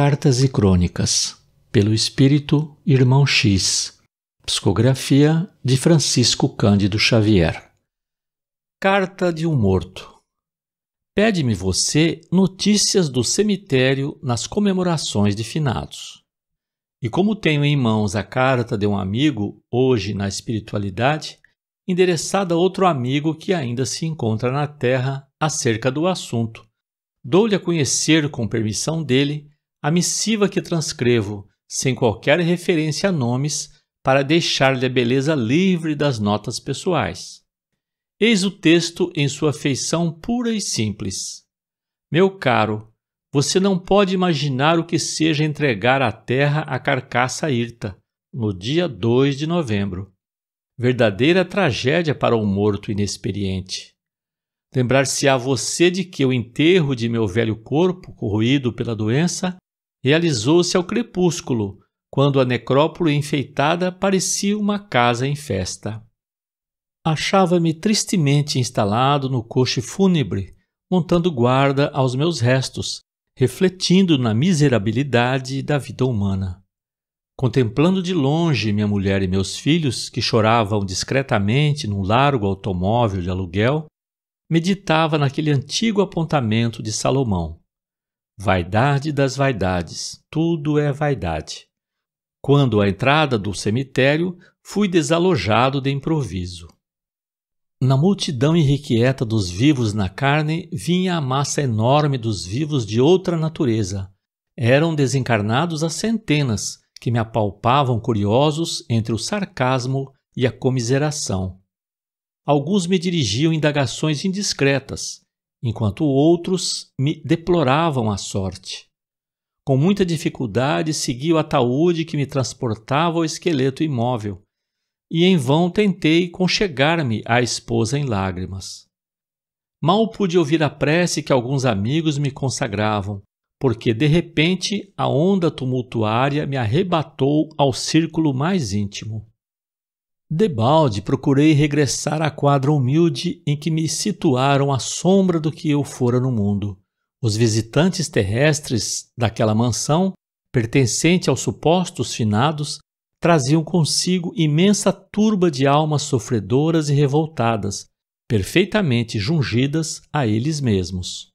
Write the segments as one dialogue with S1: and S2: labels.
S1: Cartas e Crônicas, pelo Espírito Irmão X, psicografia de Francisco Cândido Xavier. Carta de um Morto. Pede-me você notícias do cemitério nas comemorações de finados. E como tenho em mãos a carta de um amigo, hoje na espiritualidade, endereçada a outro amigo que ainda se encontra na Terra acerca do assunto, dou-lhe a conhecer, com permissão dele, a missiva que transcrevo, sem qualquer referência a nomes, para deixar-lhe a beleza livre das notas pessoais. Eis o texto em sua feição pura e simples. Meu caro, você não pode imaginar o que seja entregar à terra a carcaça hirta, no dia 2 de novembro. Verdadeira tragédia para um morto inexperiente. Lembrar-se-á você de que o enterro de meu velho corpo, corroído pela doença, realizou-se ao crepúsculo, quando a necrópole enfeitada parecia uma casa em festa. Achava-me tristemente instalado no coche fúnebre, montando guarda aos meus restos, refletindo na miserabilidade da vida humana. Contemplando de longe minha mulher e meus filhos, que choravam discretamente num largo automóvel de aluguel, meditava naquele antigo apontamento de Salomão. Vaidade das vaidades, tudo é vaidade. Quando à entrada do cemitério, fui desalojado de improviso. Na multidão irrequieta dos vivos na carne, vinha a massa enorme dos vivos de outra natureza. Eram desencarnados a centenas, que me apalpavam curiosos entre o sarcasmo e a comiseração. Alguns me dirigiam indagações indiscretas, enquanto outros me deploravam a sorte. Com muita dificuldade segui o ataúde que me transportava ao esqueleto imóvel, e em vão tentei conchegar-me à esposa em lágrimas. Mal pude ouvir a prece que alguns amigos me consagravam, porque de repente a onda tumultuária me arrebatou ao círculo mais íntimo. Debalde procurei regressar à quadra humilde em que me situaram à sombra do que eu fora no mundo. Os visitantes terrestres daquela mansão, pertencente aos supostos finados, traziam consigo imensa turba de almas sofredoras e revoltadas, perfeitamente jungidas a eles mesmos.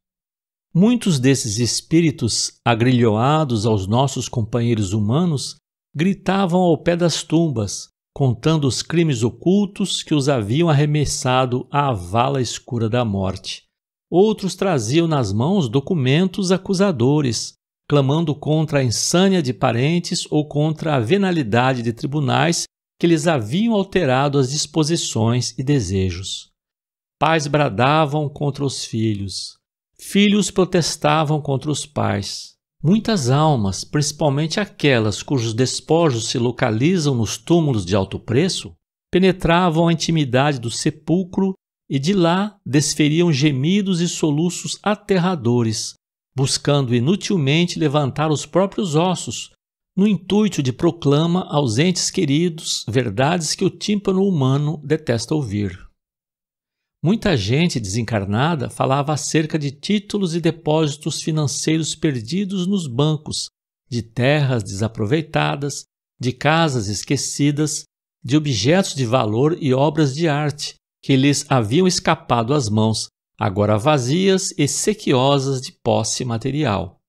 S1: Muitos desses espíritos, agrilhoados aos nossos companheiros humanos, gritavam ao pé das tumbas, contando os crimes ocultos que os haviam arremessado à vala escura da morte. Outros traziam nas mãos documentos acusadores, clamando contra a insânia de parentes ou contra a venalidade de tribunais que lhes haviam alterado as disposições e desejos. Pais bradavam contra os filhos, filhos protestavam contra os pais. Muitas almas, principalmente aquelas cujos despojos se localizam nos túmulos de alto preço, penetravam a intimidade do sepulcro e de lá desferiam gemidos e soluços aterradores, buscando inutilmente levantar os próprios ossos, no intuito de proclama aos entes queridos verdades que o tímpano humano detesta ouvir. Muita gente desencarnada falava acerca de títulos e depósitos financeiros perdidos nos bancos, de terras desaproveitadas, de casas esquecidas, de objetos de valor e obras de arte que lhes haviam escapado às mãos, agora vazias e sequiosas de posse material.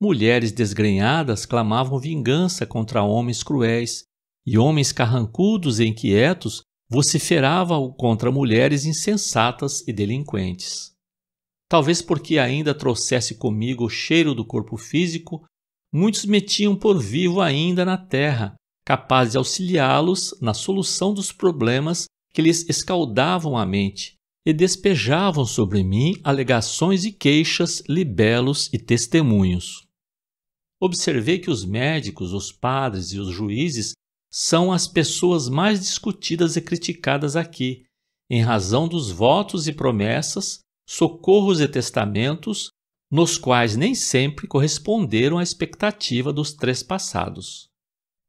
S1: Mulheres desgrenhadas clamavam vingança contra homens cruéis, e homens carrancudos e inquietos vociferava contra mulheres insensatas e delinquentes. Talvez porque ainda trouxesse comigo o cheiro do corpo físico, muitos metiam por vivo ainda na terra, capaz de auxiliá-los na solução dos problemas que lhes escaldavam a mente e despejavam sobre mim alegações e queixas, libelos e testemunhos. Observei que os médicos, os padres e os juízes são as pessoas mais discutidas e criticadas aqui, em razão dos votos e promessas, socorros e testamentos, nos quais nem sempre corresponderam à expectativa dos trespassados.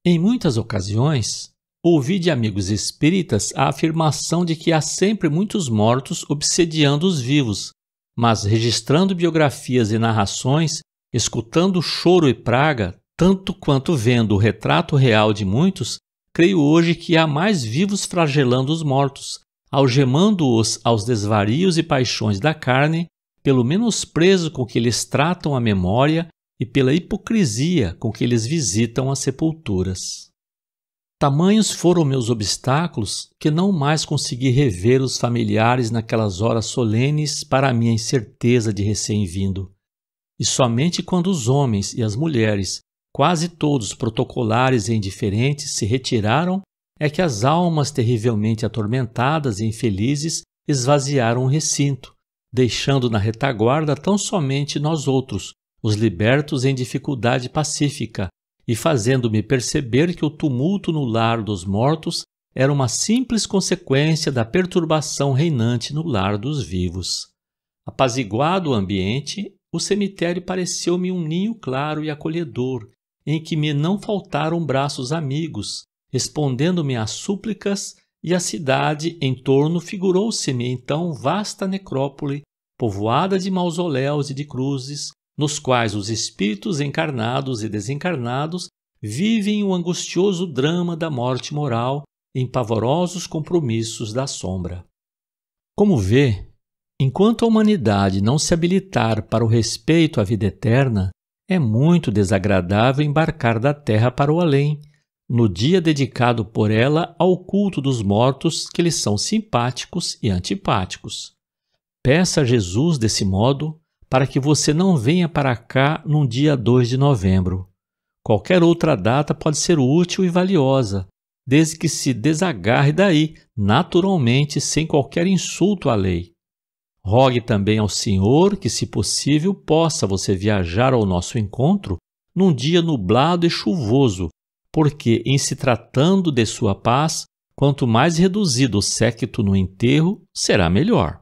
S1: Em muitas ocasiões, ouvi de amigos espíritas a afirmação de que há sempre muitos mortos obsediando os vivos, mas registrando biografias e narrações, escutando choro e praga, tanto quanto vendo o retrato real de muitos, creio hoje que há mais vivos flagelando os mortos, algemando-os aos desvarios e paixões da carne, pelo menos preso com que eles tratam a memória e pela hipocrisia com que eles visitam as sepulturas. Tamanhos foram meus obstáculos que não mais consegui rever os familiares naquelas horas solenes para a minha incerteza de recém-vindo. E somente quando os homens e as mulheres Quase todos protocolares e indiferentes se retiraram, é que as almas terrivelmente atormentadas e infelizes esvaziaram o recinto, deixando na retaguarda tão somente nós outros, os libertos em dificuldade pacífica, e fazendo-me perceber que o tumulto no lar dos mortos era uma simples consequência da perturbação reinante no lar dos vivos. Apaziguado o ambiente, o cemitério pareceu-me um ninho claro e acolhedor, em que me não faltaram braços amigos, respondendo-me às súplicas, e a cidade em torno figurou-se-me então vasta necrópole, povoada de mausoléus e de cruzes, nos quais os espíritos encarnados e desencarnados vivem o angustioso drama da morte moral em pavorosos compromissos da sombra. Como vê, enquanto a humanidade não se habilitar para o respeito à vida eterna, é muito desagradável embarcar da terra para o além, no dia dedicado por ela ao culto dos mortos, que lhes são simpáticos e antipáticos. Peça a Jesus desse modo para que você não venha para cá num dia 2 de novembro. Qualquer outra data pode ser útil e valiosa, desde que se desagarre daí, naturalmente, sem qualquer insulto à lei. Rogue também ao Senhor que, se possível, possa você viajar ao nosso encontro num dia nublado e chuvoso, porque, em se tratando de sua paz, quanto mais reduzido o séquito no enterro, será melhor.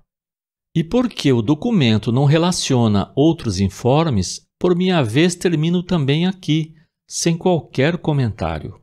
S1: E porque o documento não relaciona outros informes, por minha vez termino também aqui, sem qualquer comentário.